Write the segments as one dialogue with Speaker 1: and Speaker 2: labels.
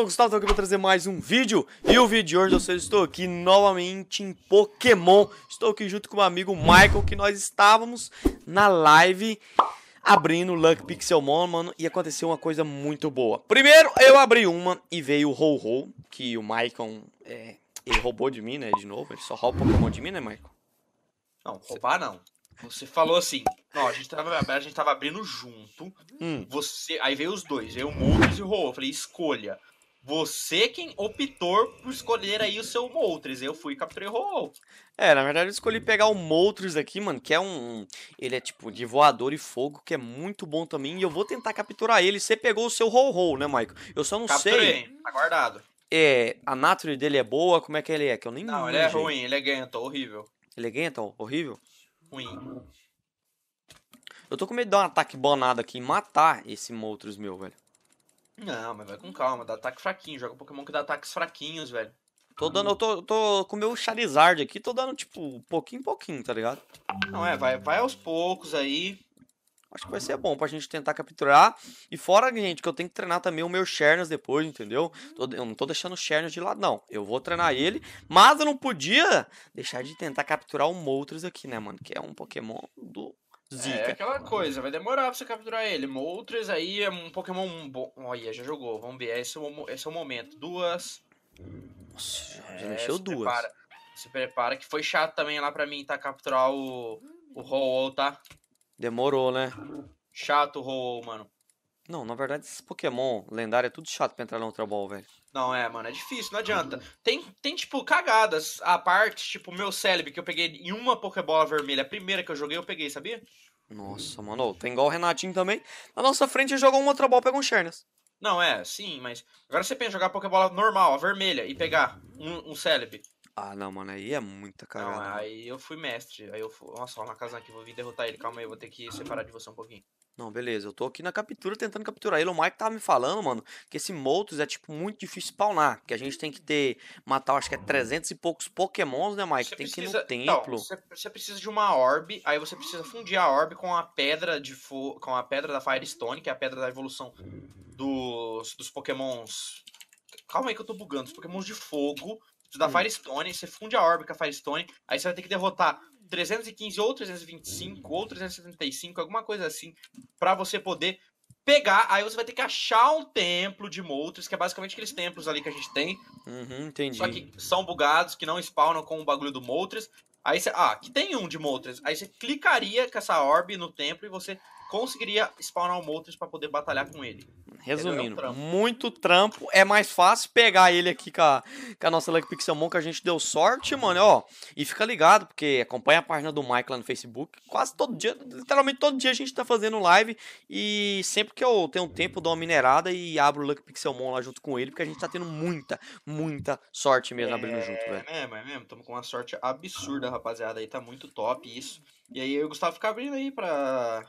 Speaker 1: sou o Gustavo, tô aqui para trazer mais um vídeo. E o vídeo de hoje, eu estou aqui novamente em Pokémon. Estou aqui junto com o meu amigo Michael, que nós estávamos na live abrindo Luck Pixelmon, mano, e aconteceu uma coisa muito boa. Primeiro, eu abri uma e veio o Ho-Ho, que o Michael, é, ele roubou de mim, né, de novo. Ele só rouba Pokémon de mim, né, Michael? Não, roubar
Speaker 2: não. Você falou assim, não, a gente tava, a gente tava abrindo junto, hum. você, aí veio os dois, veio o Moltres e o Ho, eu falei, escolha. Você quem optou
Speaker 1: por escolher aí o seu Moltres. Eu fui capturei Roll. É, na verdade eu escolhi pegar o Moltres aqui, mano, que é um. Ele é tipo de voador e fogo, que é muito bom também. E eu vou tentar capturar ele. Você pegou o seu Roll né, Maico? Eu só não Capturei, sei. Capturei, aguardado. É, a nature dele é boa, como é que ele é? Que eu nem Não, ele é jeito. ruim,
Speaker 2: ele é ganto, horrível.
Speaker 1: Ele é ganto, horrível? Ruim. Eu tô com medo de dar um ataque bonado aqui e matar esse Moltres meu, velho.
Speaker 2: Não, mas vai com calma, dá ataque fraquinho. Joga Pokémon que dá ataques
Speaker 1: fraquinhos, velho. Tô dando, eu tô, tô com o meu Charizard aqui, tô dando, tipo, pouquinho em pouquinho, tá ligado? Não, é, vai, vai aos poucos aí. Acho que vai ser bom pra gente tentar capturar. E fora, gente, que eu tenho que treinar também o meu Chernas depois, entendeu? eu não tô deixando o Chernas de lado, não. Eu vou treinar ele, mas eu não podia deixar de tentar capturar o Moltres aqui, né, mano? Que é um Pokémon do Zica. É aquela
Speaker 2: coisa, vai demorar pra você capturar ele. Moltres aí é um Pokémon bom. Olha, já jogou, vamos ver. Esse é o, esse é o momento. Duas.
Speaker 1: Nossa, já, é, mexeu se duas. Prepara,
Speaker 2: se prepara, que foi chato também lá pra mim, tá? Capturar o. O Roll, tá?
Speaker 1: Demorou, né?
Speaker 2: Chato o Roll, mano.
Speaker 1: Não, na verdade, esses Pokémon lendário é tudo chato pra entrar no Ultra Ball, velho.
Speaker 2: Não, é, mano, é difícil, não adianta. Tem, tem tipo, cagadas A parte, tipo, meu cérebro que eu peguei em uma Pokébola vermelha, a primeira que eu joguei, eu peguei, sabia?
Speaker 1: Nossa, mano, tem igual o Renatinho também. Na nossa frente ele jogou um Ultra Ball, pegou um Chernas.
Speaker 2: Não, é, sim, mas. Agora você pensa em jogar Pokébola normal, a vermelha, e pegar um, um Celebi.
Speaker 1: Ah, não, mano, aí é muita cagada. Não, aí
Speaker 2: eu fui mestre. Aí eu fui. Nossa, uma casa aqui, vou vir derrotar ele. Calma aí, eu vou ter que separar de você um pouquinho.
Speaker 1: Não, beleza, eu tô aqui na captura tentando capturar ele. O Mike tava me falando, mano, que esse Moltres é, tipo, muito difícil spawnar. Que a gente tem que ter, matar, acho que é 300 e poucos pokémons, né, Mike? Você tem precisa... que ir no templo.
Speaker 2: você precisa de uma orb, aí você precisa fundir a orb com a pedra de fo... com a pedra da Firestone, que é a pedra da evolução dos, dos pokémons... Calma aí que eu tô bugando. Os pokémons de fogo Tu dá hum. Firestone, você funde a orbe com a Firestone, aí você vai ter que derrotar 315 ou 325 ou 375, alguma coisa assim, para você poder pegar. Aí você vai ter que achar um templo de Moltres, que é basicamente aqueles templos ali que a gente tem. Uhum, entendi. Só que são bugados, que não spawnam com o bagulho do Moltres. Aí você. Ah, que tem um de Moltres. Aí você clicaria com essa orbe no templo e você conseguiria spawnar o Moltres para poder batalhar com ele.
Speaker 1: Resumindo, é trampo. muito trampo. É mais fácil pegar ele aqui com a, com a nossa Lucky Pixelmon, que a gente deu sorte, mano. Ó, e fica ligado, porque acompanha a página do Mike lá no Facebook. Quase todo dia, literalmente todo dia a gente tá fazendo live. E sempre que eu tenho um tempo, dou uma minerada e abro o Lucky Pixelmon lá junto com ele, porque a gente tá tendo muita, muita sorte mesmo é, abrindo junto, velho.
Speaker 2: É, é mesmo, Tamo com uma sorte absurda, rapaziada. Aí tá muito
Speaker 1: top isso. E aí eu gostava o Gustavo fica abrindo aí pra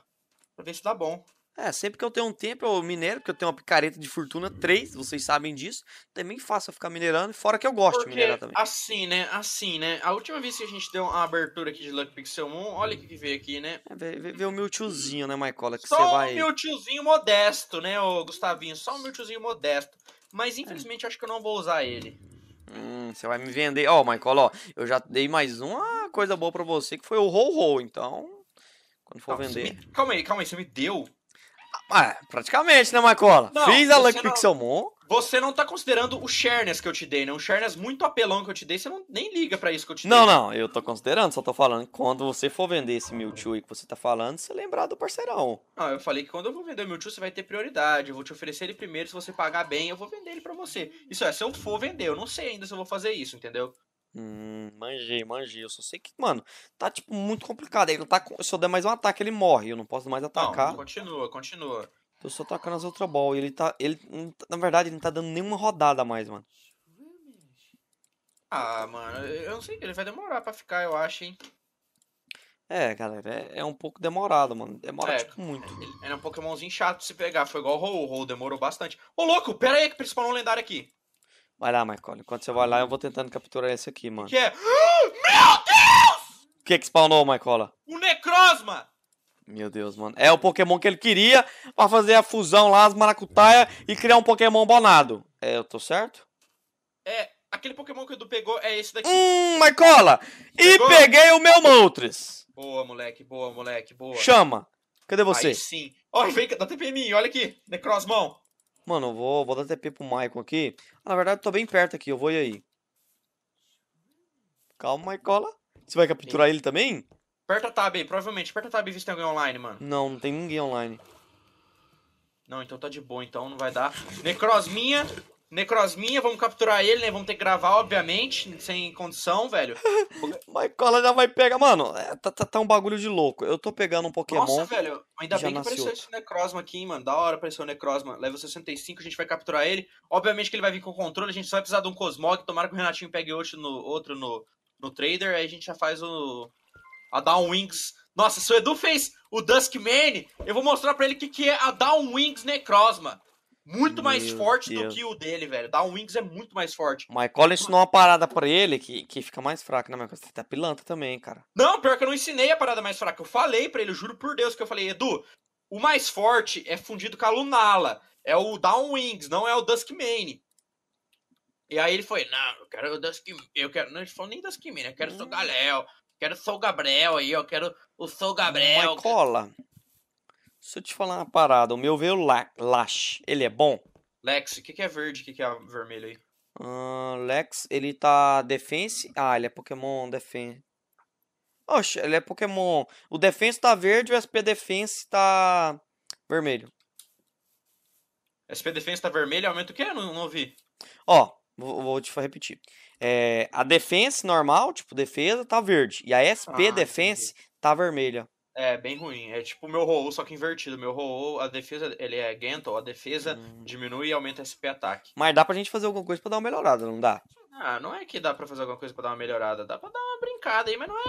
Speaker 1: pra ver se dá bom. É, sempre que eu tenho um tempo eu mineiro, porque eu tenho uma picareta de fortuna 3, vocês sabem disso. Também faço ficar minerando, fora que eu gosto porque, de minerar também.
Speaker 2: Assim, né? Assim, né? A última vez que a gente deu uma abertura aqui de Luck Pixel Moon, olha o que, que veio aqui, né? É,
Speaker 1: vê, vê o meu tiozinho, né, Maicola? Que Só você vai. Só o meu
Speaker 2: tiozinho modesto, né, ô Gustavinho? Só o meu tiozinho modesto. Mas é. infelizmente é. acho que eu não vou usar ele.
Speaker 1: Hum, você vai me vender. Ó, oh, Michael, ó, eu já dei mais uma coisa boa para você que foi o Ho Ho, então. Quando for não, vender. Me... Calma aí, calma aí, você me deu? Ah, é, praticamente, né, Macola? Não, Fiz a Luck não... Pixelmon.
Speaker 2: Você não tá considerando o Sharness que eu te dei, né? Um Sharness muito apelão que eu te dei, você não, nem liga para isso que eu te não, dei. Não,
Speaker 1: não, eu tô considerando, só tô falando que quando você for vender esse Mewtwo aí que você tá falando, você lembrar do parceirão.
Speaker 2: Não, ah, eu falei que quando eu vou vender o Mewtwo, você vai ter prioridade. Eu vou te oferecer ele primeiro, se você pagar bem, eu vou vender ele para você. Isso é, se eu for vender, eu não sei ainda se eu vou fazer isso, entendeu? Hum, manjei, manjei. Eu só sei que,
Speaker 1: mano, tá tipo muito complicado. Ele tá, se eu der mais um ataque, ele morre. Eu não posso mais atacar. Não,
Speaker 2: continua, continua.
Speaker 1: Eu só tacando as outras bolas. Ele tá. Ele, tá, na verdade, ele não tá dando nenhuma rodada mais, mano.
Speaker 2: Ah, mano, eu não sei. Ele vai demorar pra ficar, eu acho, hein.
Speaker 1: É, galera, é, é um pouco demorado, mano. Demora, é, tipo,
Speaker 2: muito. Ele é um Pokémonzinho chato de se pegar. Foi igual o o Roll demorou bastante. Ô, louco, pera aí que principal um lendário aqui.
Speaker 1: Vai lá, Michael. Enquanto você vai lá, eu vou tentando capturar esse aqui, mano. Que
Speaker 2: é... Meu
Speaker 1: Deus! O que que spawnou, Michael?
Speaker 2: O Necrosma!
Speaker 1: Meu Deus, mano. É o Pokémon que ele queria pra fazer a fusão lá, as maracutaia e criar um Pokémon bonado. É, eu tô certo?
Speaker 2: É, aquele Pokémon que
Speaker 1: o Edu pegou é esse daqui. Hum, Michaela! E pegou? peguei o meu Moltres.
Speaker 2: Boa, moleque, boa, moleque, boa. Chama.
Speaker 1: Cadê você? Aí sim.
Speaker 2: Ó, oh, vem, dá TP em mim, olha aqui.
Speaker 1: Necrosmão. Mano, eu vou, vou dar TP pro Maicon aqui. Ah, na verdade, eu tô bem perto aqui. Eu vou ir aí. Calma, Maicola. Você vai capturar Sim. ele também?
Speaker 2: Aperta a tab aí, provavelmente. Aperta a tab e vê se tem alguém online, mano.
Speaker 1: Não, não tem ninguém online.
Speaker 2: Não, então tá de boa, então não vai dar. Necros minha. Necrosminha, vamos capturar ele, né? Vamos ter que gravar, obviamente, sem condição, velho.
Speaker 1: Michael já vai pegar. Mano, é, tá, tá, tá, um bagulho de louco. Eu tô pegando um Pokémon. Nossa, velho, ainda bem que apareceu outro.
Speaker 2: esse Necrosma aqui, mano. Da hora apareceu o Necrosma. Level 65, a gente vai capturar ele. Obviamente que ele vai vir com controle, a gente só vai precisar de um Cosmog. Tomara que o Renatinho pegue outro no, outro no, no Trader, aí a gente já faz o. A Downwings. Nossa, se o Edu fez o Duskman, eu vou mostrar pra ele o que, que é a Downwings Necrosma. Muito mais forte Deus. do que o dele, velho. Da Wings é muito mais forte.
Speaker 1: O Michael ensinou uma parada pra ele que, que fica mais fraco, né, Michael? Você tá pilanta também, cara.
Speaker 2: Não, pior que eu não ensinei a parada mais fraca. Eu falei pra ele, juro por Deus, que eu falei, Edu, o mais forte é fundido com a Lunala. É o Downwings, não é o Duskmane. E aí ele foi, não, eu quero o Duskmane. Eu quero. Não, ele falou nem Duskmane, né? eu quero hum. o Galéo. Quero o Sol Gabriel aí, eu quero o sou Gabriel.
Speaker 1: Michaela. Quero... Deixa eu te falar uma parada. O meu veio La Lash. Ele é bom?
Speaker 2: Lex, o que, que é verde? O que, que é vermelho aí?
Speaker 1: Uh, Lex, ele tá Defense. Ah, ele é Pokémon Defense. Oxe, ele é Pokémon. O Defense tá verde e o SP Defense tá vermelho.
Speaker 2: SP Defense tá vermelho, aumenta o que? Não, não ouvi.
Speaker 1: Ó, vou, vou te repetir. É, a Defense normal, tipo defesa, tá verde. E a SP ah, Defense entendi. tá vermelha.
Speaker 2: É, bem ruim. É tipo o meu roll, só que invertido. Meu roll, a defesa, ele é Gentle, a defesa hum. diminui e aumenta SP ataque.
Speaker 1: Mas dá pra gente fazer alguma coisa pra dar uma melhorada, não dá?
Speaker 2: Ah, não é que dá pra fazer alguma coisa pra dar uma melhorada. Dá pra dar uma brincada aí, mas não é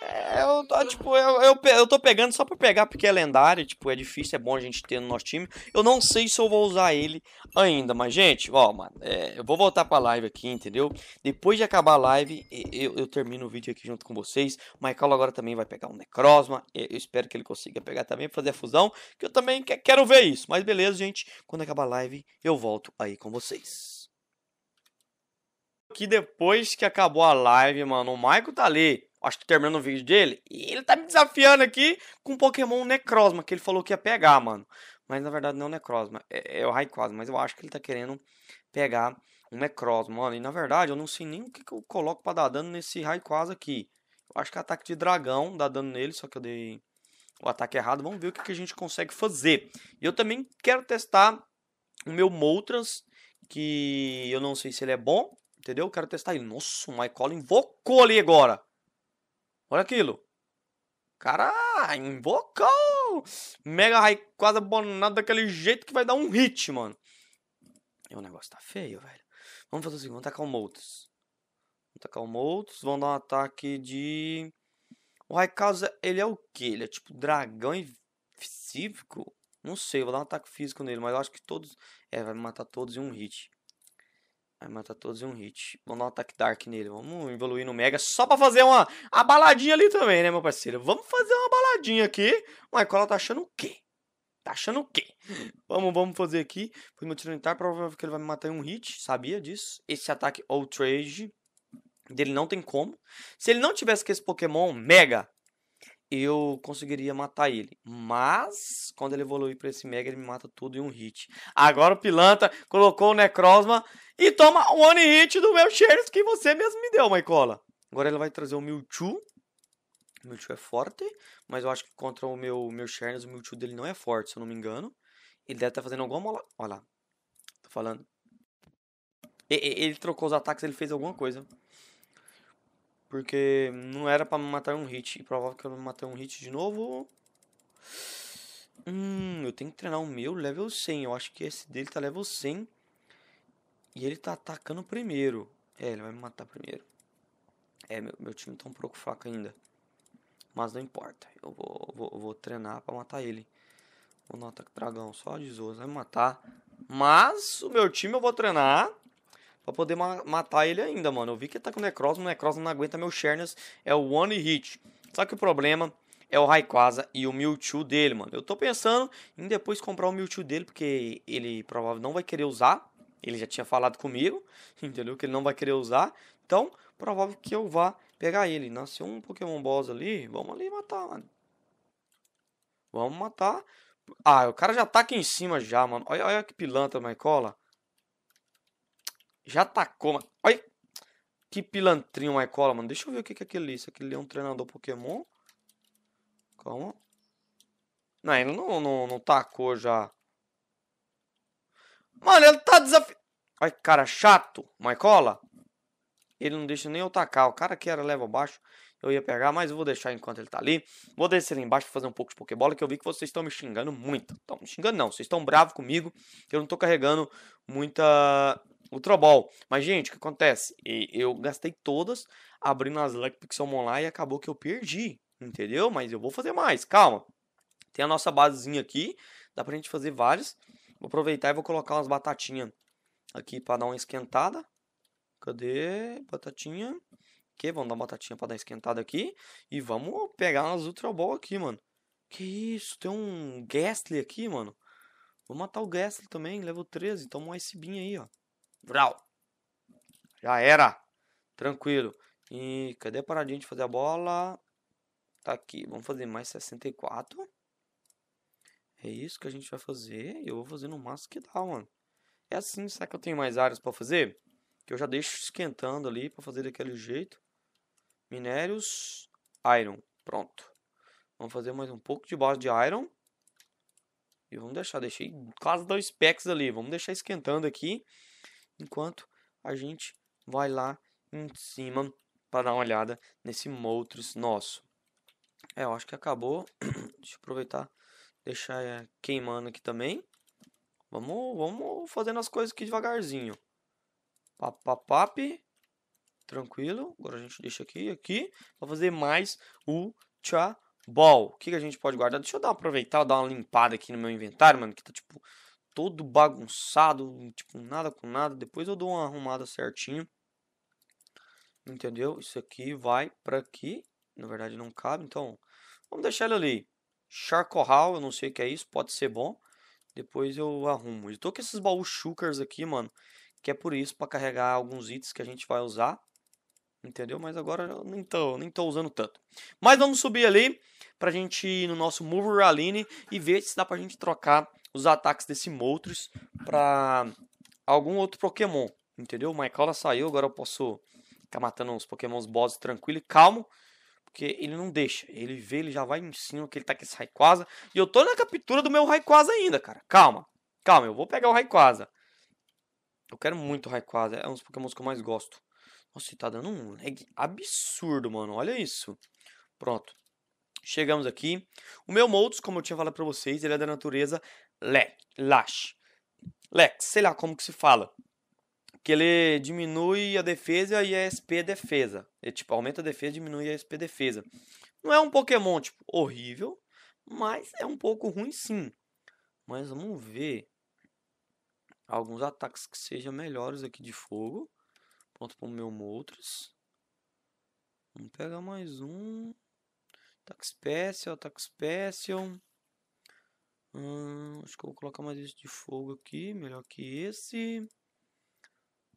Speaker 1: é, eu, tô tipo, eu, eu, eu tô pegando só pra pegar porque é lendário, tipo, é difícil, é bom a gente ter no nosso time. Eu não sei se eu vou usar ele ainda, mas, gente, ó, mano, é, eu vou voltar pra live aqui, entendeu? Depois de acabar a live, eu, eu termino o vídeo aqui junto com vocês. O Michael agora também vai pegar um Necrosma, eu espero que ele consiga pegar também, fazer a fusão, que eu também quero ver isso. Mas beleza, gente, quando acabar a live, eu volto aí com vocês. Que depois que acabou a live, mano, o Michael tá ali acho que terminando o vídeo dele, e ele tá me desafiando aqui com um Pokémon Necrozma, que ele falou que ia pegar, mano. Mas na verdade não é o Necrozma, é, é o Rayquaza, mas eu acho que ele tá querendo pegar um Necrozma, mano. E na verdade eu não sei nem o que, que eu coloco pra dar dano nesse Rayquaza aqui. Eu acho que é ataque de dragão dá dano nele, só que eu dei o ataque errado. Vamos ver o que, que a gente consegue fazer. E eu também quero testar o meu Moltres, que eu não sei se ele é bom, entendeu? Eu quero testar ele. Nossa, o Michael invocou ali agora. Olha aquilo. Cara, invocou! Mega quase bonado daquele jeito que vai dar um hit, mano. E o negócio tá feio, velho. Vamos fazer o assim, seguinte, vamos tacar o Moltres. Vamos tacar o Moltres, vamos dar um ataque de... O Raikwaza, ele é o quê? Ele é tipo dragão específico? Não sei, vou dar um ataque físico nele, mas eu acho que todos... É, vai me matar todos em um hit. Vai matar todos em um hit. Vamos dar um ataque Dark nele. Vamos evoluir no Mega só pra fazer uma abaladinha ali também, né, meu parceiro? Vamos fazer uma abaladinha aqui. O Michael tá achando o quê? Tá achando o quê? Vamos, vamos fazer aqui. Foi meu Tiranitar, provavelmente que ele vai me matar em um hit. Sabia disso? Esse ataque outrage dele não tem como. Se ele não tivesse com esse Pokémon Mega, eu conseguiria matar ele. Mas, quando ele evoluir para esse Mega, ele me mata tudo em um hit. Agora o Pilanta colocou o Necrozma e toma um One Hit do meu Sheriff que você mesmo me deu, Maicola. Agora ele vai trazer o Mewtwo. O Mewtwo é forte, mas eu acho que contra o meu, meu o Mewtwo dele não é forte, se eu não me engano. Ele deve estar tá fazendo alguma mola... Olha lá, tô falando. Ele trocou os ataques, ele fez alguma coisa. Porque não era para matar um hit. E provável que eu vou matar um hit de novo. Hum, eu tenho que treinar o meu level 100. Eu acho que esse dele tá level 100. E ele tá atacando primeiro. É, ele vai me matar primeiro. É, meu, meu time tá um pouco fraco ainda. Mas não importa. Eu vou, vou, vou treinar para matar ele. Vou no ataque dragão. Só de zoas vai me matar. Mas o meu time eu vou treinar. Pra poder ma matar ele ainda, mano. Eu vi que ele tá com o Necrozma. O Necrozma não aguenta meu Chernas. É o One Hit. Só que o problema é o Raikwaza e o Mewtwo dele, mano. Eu tô pensando em depois comprar o Mewtwo dele, porque ele provavelmente não vai querer usar. Ele já tinha falado comigo, entendeu? Que ele não vai querer usar. Então, provável que eu vá pegar ele. Nasceu um Pokémon Boss ali. Vamos ali matar, mano. Vamos matar. Ah, o cara já tá aqui em cima já, mano. Olha, olha que pilantra, Maicola. Já tacou, mano. Olha. Que pilantrinho mais cola, mano. Deixa eu ver o que é aquele isso. Aquele é um treinador Pokémon. Calma. Não, ele não, não, não tacou já. Mano, ele tá desafi Olha que cara chato. Mas Ele não deixa nem eu tacar. O cara que era leva baixo eu ia pegar, mas eu vou deixar enquanto ele tá ali. Vou descer ali embaixo pra fazer um pouco de Pokébola, que eu vi que vocês estão me xingando muito. Estão me xingando não, vocês estão bravos comigo, que eu não tô carregando muita Ball. Mas, gente, o que acontece? Eu gastei todas abrindo as Luck Pixelmon lá e acabou que eu perdi, entendeu? Mas eu vou fazer mais, calma. Tem a nossa basezinha aqui, dá pra gente fazer várias Vou aproveitar e vou colocar umas batatinhas aqui pra dar uma esquentada. Cadê? Batatinha. Vamos dar uma batatinha pra dar esquentada aqui. E vamos pegar umas Ultra Ball aqui, mano. Que isso, tem um Ghastly aqui, mano. Vou matar o Ghastly também, level 13. Toma um Ice Beam aí, ó. Vral. Já era. Tranquilo. E cadê a paradinha de fazer a bola? Tá aqui. Vamos fazer mais 64. É isso que a gente vai fazer. Eu vou fazer no máximo que dá, mano. É assim, será que eu tenho mais áreas pra fazer? Que eu já deixo esquentando ali pra fazer daquele jeito. Minérios, iron. Pronto. Vamos fazer mais um pouco de base de iron. E vamos deixar, deixei quase dois packs ali. Vamos deixar esquentando aqui. Enquanto a gente vai lá em cima para dar uma olhada nesse Moltres nosso. É, eu acho que acabou. Deixa eu aproveitar, deixar é, queimando aqui também. Vamos, vamos fazendo as coisas aqui devagarzinho. Papapap. Tranquilo? Agora a gente deixa aqui, aqui, para fazer mais o tchá ball. O que, que a gente pode guardar? Deixa eu dar, aproveitar, dar uma limpada aqui no meu inventário, mano, que tá tipo todo bagunçado, tipo nada com nada. Depois eu dou uma arrumada certinho. Entendeu? Isso aqui vai para aqui. Na verdade não cabe, então vamos deixar ele ali. Charcorral, eu não sei o que é isso, pode ser bom. Depois eu arrumo. Eu tô com esses baús shulkers aqui, mano, que é por isso para carregar alguns itens que a gente vai usar entendeu? Mas agora eu nem tô, nem tô usando tanto. Mas vamos subir ali pra gente ir no nosso Mover Aline e ver se dá pra gente trocar os ataques desse Moltres pra algum outro Pokémon, entendeu? O Mycala saiu, agora eu posso ficar matando uns Pokémons boss tranquilo e calmo. Porque ele não deixa. Ele vê, ele já vai em cima que ele tá com esse Raikwaza. E eu tô na captura do meu Raikwaza ainda, cara. Calma. Calma, eu vou pegar o Raikwaza. Eu quero muito o Raikwaza. É um dos Pokémons que eu mais gosto. Nossa, tá dando um lag absurdo, mano. Olha isso. Pronto. Chegamos aqui. O meu Moldes, como eu tinha falado pra vocês, ele é da natureza Le Lash. Lex, sei lá como que se fala. Que ele diminui a defesa e a SP defesa. Ele, tipo, aumenta a defesa e diminui a SP defesa. Não é um Pokémon, tipo, horrível. Mas é um pouco ruim, sim. Mas vamos ver alguns ataques que sejam melhores aqui de fogo para pro meu Moltres. Vamos pegar mais um. Ataque Special, Ataque Special. Hum, acho que eu vou colocar mais esse de fogo aqui. Melhor que esse.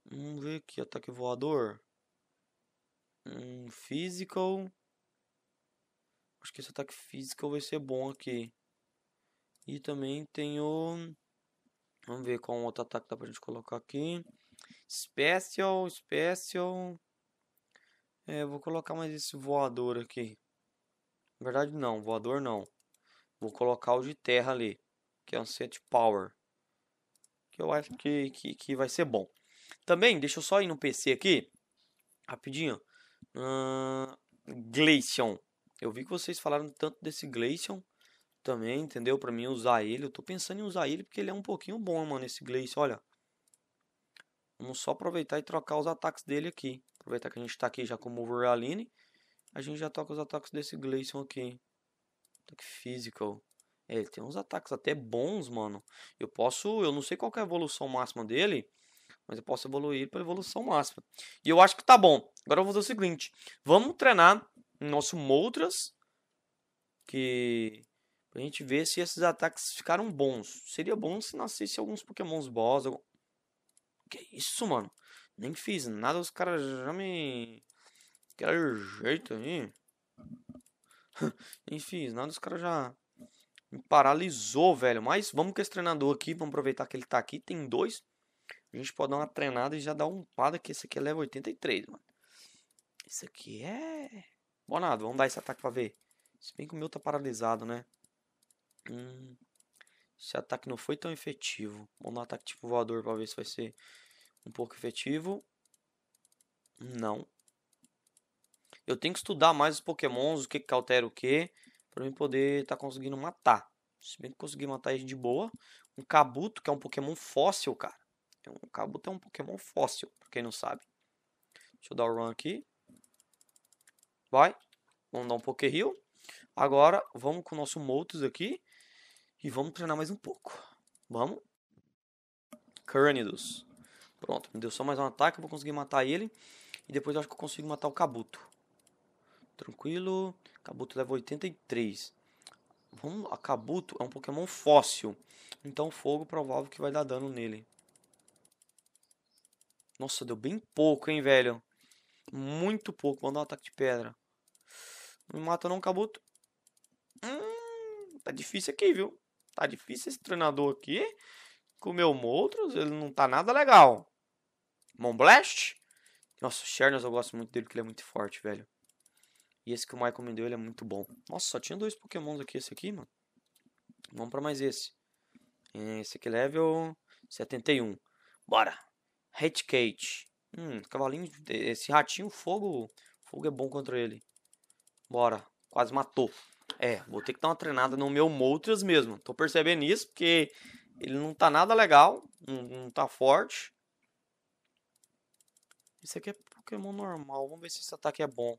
Speaker 1: Vamos ver aqui. Ataque voador. Um physical. Acho que esse ataque physical vai ser bom aqui. E também tenho Vamos ver qual outro ataque dá pra gente colocar aqui. Special, special. É, vou colocar mais esse voador aqui. Na verdade, não. Voador não. Vou colocar o de terra ali. Que é um set power. Que eu acho que, que, que vai ser bom. Também, deixa eu só ir no PC aqui. Rapidinho. Uh, Glacian. Eu vi que vocês falaram tanto desse Glacian também, entendeu? Pra mim usar ele. Eu tô pensando em usar ele porque ele é um pouquinho bom, mano, esse Glacian. Olha. Vamos só aproveitar e trocar os ataques dele aqui. Aproveitar que a gente está aqui já como Realine. A gente já toca os ataques desse Gleison aqui. Ataque Physical. É, ele tem uns ataques até bons, mano. Eu posso... Eu não sei qual é a evolução máxima dele. Mas eu posso evoluir para evolução máxima. E eu acho que tá bom. Agora eu vou fazer o seguinte. Vamos treinar nosso Moltres Que... Pra gente ver se esses ataques ficaram bons. Seria bom se nascesse alguns pokémons boss, que é isso, mano? Nem fiz nada, os caras já me. Aquele jeito aí. Nem fiz nada, os caras já. Me paralisou, velho. Mas vamos com esse treinador aqui. Vamos aproveitar que ele tá aqui. Tem dois. A gente pode dar uma treinada e já dar um pada. Que esse aqui é level 83, mano. Isso aqui é. Bom, nada. Vamos dar esse ataque pra ver. Se bem que o meu tá paralisado, né? Hum. Esse ataque não foi tão efetivo. Vamos dar um ataque tipo voador pra ver se vai ser um pouco efetivo. Não. Eu tenho que estudar mais os pokémons, o que, que altera o que, para mim poder estar tá conseguindo matar. Se bem que consegui matar ele de boa. Um Kabuto, que é um pokémon fóssil, cara. É um Kabuto é um pokémon fóssil, pra quem não sabe. Deixa eu dar o run aqui. Vai. Vamos dar um Poké Heal. Agora, vamos com o nosso Moltres aqui. E vamos treinar mais um pouco. Vamos. Carnidos. Pronto, me deu só mais um ataque, eu vou conseguir matar ele. E depois eu acho que eu consigo matar o Kabuto. Tranquilo. Kabuto leva 83. Vamos, a Kabuto é um Pokémon fóssil. Então fogo provável que vai dar dano nele. Nossa, deu bem pouco, hein, velho. Muito pouco. Mandou um ataque de pedra. Não me mata não, Kabuto. Hum, tá difícil aqui, viu? Tá difícil esse treinador aqui. Comeu outros, ele não tá nada legal. Monblast. Nossa, o Chernas eu gosto muito dele, porque ele é muito forte, velho. E esse que o Michael me deu, ele é muito bom. Nossa, só tinha dois pokémons aqui, esse aqui, mano. Vamos pra mais esse. É, esse aqui é level 71. Bora. Hatcate. Hum, cavalinho... Esse ratinho, fogo... Fogo é bom contra ele. Bora. Quase matou. É, vou ter que dar uma treinada no meu Moltres mesmo. Tô percebendo isso, porque ele não tá nada legal. Não, não tá forte. Isso aqui é Pokémon normal. Vamos ver se esse ataque é bom.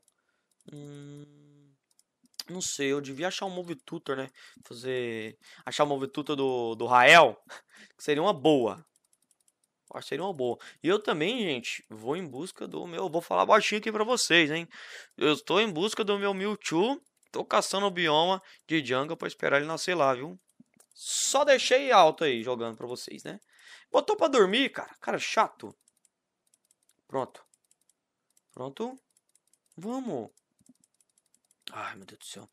Speaker 1: Hum... Não sei, eu devia achar um Move Tutor, né? Fazer. Achar o um Move Tutor do, do Rael. Que seria uma boa. acho que seria uma boa. E eu também, gente, vou em busca do meu. Vou falar baixinho aqui pra vocês, hein? Eu estou em busca do meu Mewtwo. Tô caçando o bioma de Jungle pra esperar ele nascer lá, viu? Só deixei alto aí jogando pra vocês, né? Botou pra dormir, cara. Cara, chato. Pronto. Pronto. Vamos. Ai, meu Deus do céu.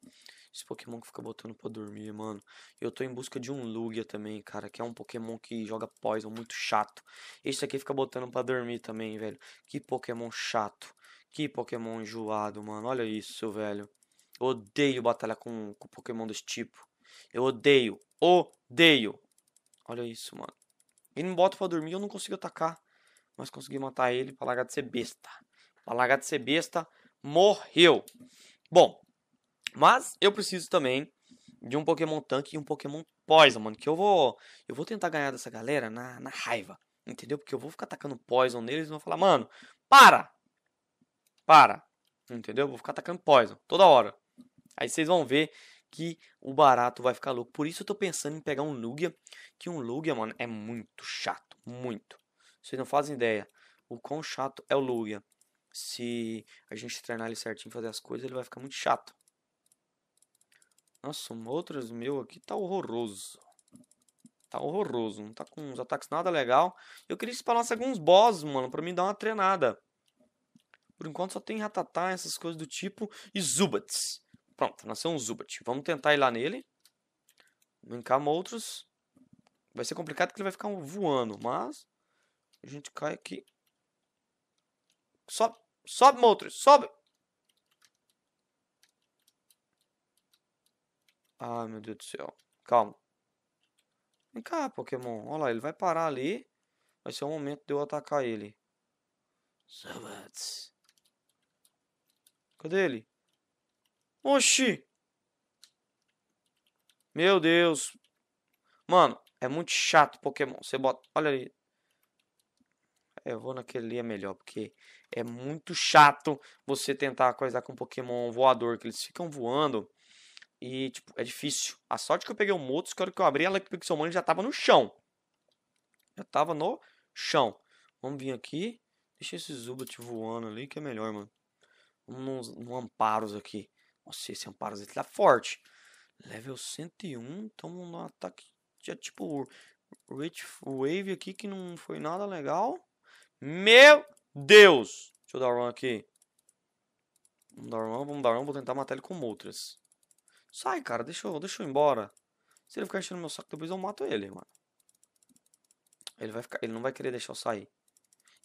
Speaker 1: Esse Pokémon que fica botando pra dormir, mano. Eu tô em busca de um Lugia também, cara. Que é um Pokémon que joga Poison, muito chato. Esse aqui fica botando pra dormir também, velho. Que Pokémon chato. Que Pokémon enjoado, mano. Olha isso, velho. Eu odeio batalhar com, com Pokémon desse tipo. Eu odeio. Odeio. Olha isso, mano. Ele me bota pra dormir e eu não consigo atacar mas consegui matar ele pra largar de ser besta. Pra largar de ser besta, morreu. Bom, mas eu preciso também de um Pokémon tanque e um Pokémon Poison, mano. Que eu vou. Eu vou tentar ganhar dessa galera na, na raiva. Entendeu? Porque eu vou ficar atacando Poison neles e vão falar, mano, para! Para! Entendeu? Eu vou ficar atacando Poison toda hora. Aí vocês vão ver que o barato vai ficar louco. Por isso eu tô pensando em pegar um Lugia. Que um Lugia, mano, é muito chato. Muito. Vocês não fazem ideia o quão chato é o Lugia. Se a gente treinar ele certinho, fazer as coisas, ele vai ficar muito chato. Nossa, um outro meu aqui tá horroroso. Tá horroroso. Não tá com uns ataques nada legal. Eu queria que spawnasse alguns boss, mano, pra mim dar uma treinada. Por enquanto só tem Ratatá, essas coisas do tipo. E Zubats. Pronto, nasceu um Zubat. Vamos tentar ir lá nele. Encama outros. Vai ser complicado porque ele vai ficar voando, mas... A gente cai aqui. Sobe, sobe, Moltres, sobe! Ai, meu Deus do céu. Calma. Vem cá, Pokémon. Olha lá, ele vai parar ali. Vai ser o momento de eu atacar ele. Sabates. Cadê ele? Oxi! Meu Deus. Mano, é muito chato Pokémon. Você bota... Olha ali eu vou naquele ali é melhor, porque é muito chato você tentar coisar com um Pokémon voador, que eles ficam voando e, tipo, é difícil. A sorte que eu peguei o Motos, que hora que eu abri, a Mano já tava no chão. Já tava no chão. Vamos vir aqui. Deixa esse Zubat voando ali, que é melhor, mano. Vamos no, Amparos aqui. Nossa, esse Amparos aqui tá forte. Level 101, então no ataque. Já, tipo, Rich Wave aqui, que não foi nada legal. Meu Deus! Deixa eu dar run aqui. Vamos dar run, vamos dar run. Vou tentar matar ele com outras. Sai, cara. Deixa eu, deixa eu ir embora. Se ele ficar enchendo meu saco, depois eu mato ele, mano. Ele, vai ficar, ele não vai querer deixar eu sair.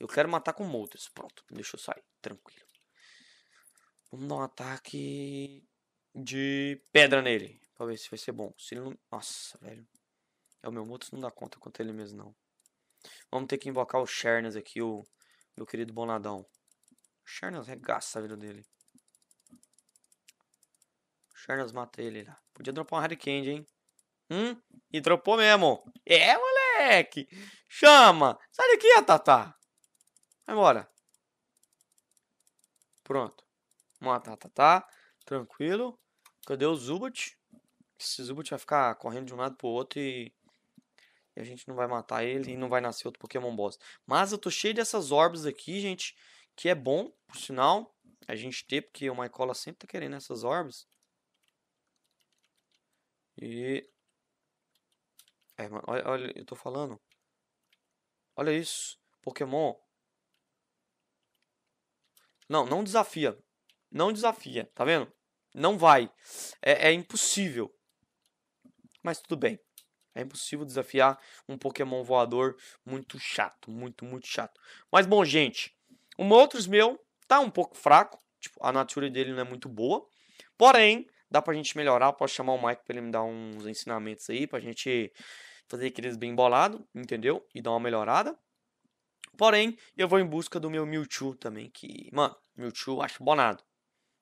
Speaker 1: Eu quero matar com outras. Pronto, deixa eu sair. Tranquilo. Vamos dar um ataque de pedra nele. Pra ver se vai ser bom. Se ele não... Nossa, velho. É o meu Motus não dá conta contra ele mesmo, não. Vamos ter que invocar o Chernas aqui, o meu querido Bonadão. O Chernas regaça a vida dele. O Chernas mata ele lá. Podia dropar um Harry Candy, hein? Hum? E dropou mesmo. É, moleque! Chama! Sai daqui, tata Vai embora. Pronto. Mata a Tatá. Tá tranquilo. Cadê o Zubat? Esse Zubat vai ficar correndo de um lado pro outro e e a gente não vai matar ele e não vai nascer outro Pokémon boss. Mas eu tô cheio dessas orbes aqui, gente. Que é bom, por sinal, a gente ter, porque o Mycola sempre tá querendo essas orbes. E... É, mano, olha, olha, eu tô falando. Olha isso. Pokémon. Não, não desafia. Não desafia, tá vendo? Não vai. É, é impossível. Mas tudo bem. É impossível desafiar um Pokémon voador muito chato, muito, muito chato. Mas bom, gente, o Moltres meu tá um pouco fraco, tipo, a natureza dele não é muito boa. Porém, dá pra gente melhorar, posso chamar o Mike pra ele me dar uns ensinamentos aí, pra gente fazer aqueles bem bolado, entendeu? E dar uma melhorada. Porém, eu vou em busca do meu Mewtwo também, que, mano, Mewtwo acho bonado.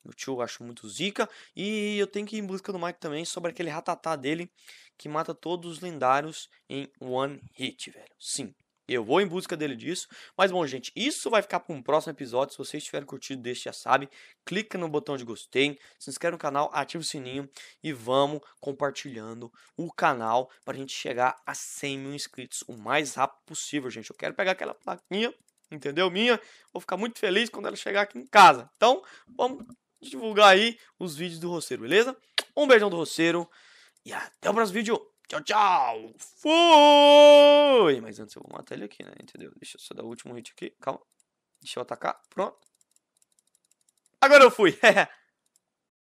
Speaker 1: O tio eu acho muito zica. E eu tenho que ir em busca do Mike também sobre aquele ratatá dele que mata todos os lendários em one hit, velho. Sim, eu vou em busca dele disso. Mas bom, gente, isso vai ficar para um próximo episódio. Se vocês tiverem curtido deixe já sabe. Clica no botão de gostei, se inscreve no canal, ativa o sininho e vamos compartilhando o canal para a gente chegar a 100 mil inscritos o mais rápido possível, gente. Eu quero pegar aquela plaquinha, entendeu? Minha. Vou ficar muito feliz quando ela chegar aqui em casa. Então, vamos divulgar aí os vídeos do roceiro, beleza? Um beijão do roceiro e até o próximo vídeo. Tchau, tchau. Fui! Mas antes eu vou matar ele aqui, né? Entendeu? Deixa eu só dar o último hit aqui. Calma. Deixa eu atacar. Pronto. Agora eu fui.